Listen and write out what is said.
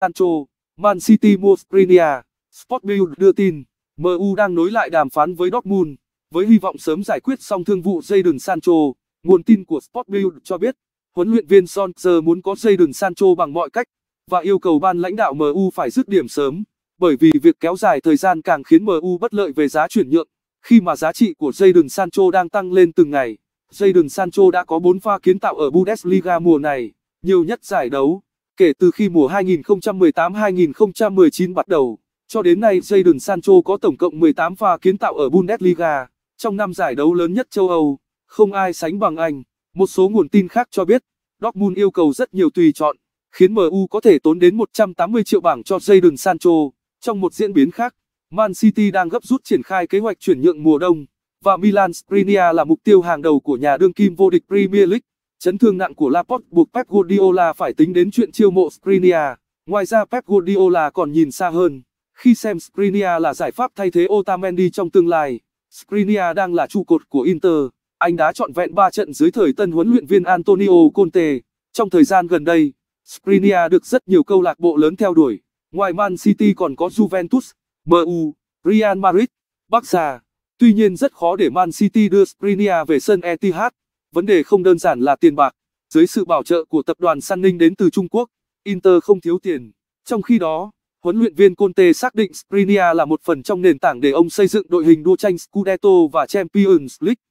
Sancho, Man City mua Skriniar. Sportbild đưa tin, MU đang nối lại đàm phán với Dortmund, với hy vọng sớm giải quyết xong thương vụ Jadon Sancho. Nguồn tin của Sportbild cho biết, huấn luyện viên Solskjaer muốn có Jadon Sancho bằng mọi cách và yêu cầu ban lãnh đạo MU phải dứt điểm sớm, bởi vì việc kéo dài thời gian càng khiến MU bất lợi về giá chuyển nhượng, khi mà giá trị của Jadon Sancho đang tăng lên từng ngày. Jadon Sancho đã có 4 pha kiến tạo ở Bundesliga mùa này, nhiều nhất giải đấu. Kể từ khi mùa 2018-2019 bắt đầu, cho đến nay Jadon Sancho có tổng cộng 18 pha kiến tạo ở Bundesliga, trong năm giải đấu lớn nhất châu Âu, không ai sánh bằng anh. Một số nguồn tin khác cho biết, Dortmund yêu cầu rất nhiều tùy chọn, khiến MU có thể tốn đến 180 triệu bảng cho Jadon Sancho. Trong một diễn biến khác, Man City đang gấp rút triển khai kế hoạch chuyển nhượng mùa đông, và Milan Skriniar là mục tiêu hàng đầu của nhà đương kim vô địch Premier League. Chấn thương nặng của Laporte buộc Pep Guardiola phải tính đến chuyện chiêu mộ Skriniar. Ngoài ra Pep Guardiola còn nhìn xa hơn, khi xem Skriniar là giải pháp thay thế Otamendi trong tương lai. Skriniar đang là trụ cột của Inter, anh đã chọn vẹn 3 trận dưới thời tân huấn luyện viên Antonio Conte. Trong thời gian gần đây, Skriniar được rất nhiều câu lạc bộ lớn theo đuổi. Ngoài Man City còn có Juventus, MU, Real Madrid, Barca. Tuy nhiên rất khó để Man City đưa Skriniar về sân Etihad. Vấn đề không đơn giản là tiền bạc. Dưới sự bảo trợ của tập đoàn San Ninh đến từ Trung Quốc, Inter không thiếu tiền. Trong khi đó, huấn luyện viên Conte xác định Skriniar là một phần trong nền tảng để ông xây dựng đội hình đua tranh Scudetto và Champions League.